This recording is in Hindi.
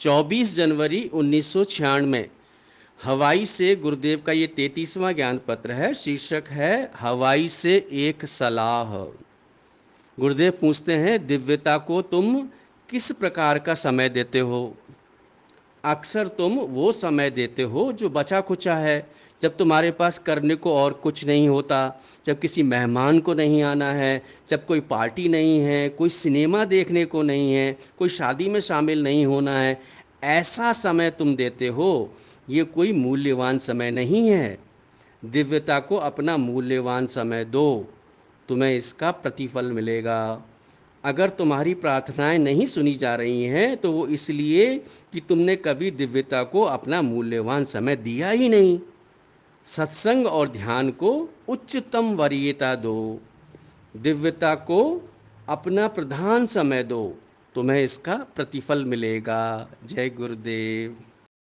24 जनवरी उन्नीस में हवाई से गुरुदेव का ये तैतीसवां ज्ञान पत्र है शीर्षक है हवाई से एक सलाह गुरुदेव पूछते हैं दिव्यता को तुम किस प्रकार का समय देते हो अक्सर तुम वो समय देते हो जो बचा कुचा है जब तुम्हारे पास करने को और कुछ नहीं होता जब किसी मेहमान को नहीं आना है जब कोई पार्टी नहीं है कोई सिनेमा देखने को नहीं है कोई शादी में शामिल नहीं होना है ऐसा समय तुम देते हो ये कोई मूल्यवान समय नहीं है दिव्यता को अपना मूल्यवान समय दो तुम्हें इसका प्रतिफल मिलेगा अगर तुम्हारी प्रार्थनाएं नहीं सुनी जा रही हैं तो वो इसलिए कि तुमने कभी दिव्यता को अपना मूल्यवान समय दिया ही नहीं सत्संग और ध्यान को उच्चतम वरीयता दो दिव्यता को अपना प्रधान समय दो तुम्हें इसका प्रतिफल मिलेगा जय गुरुदेव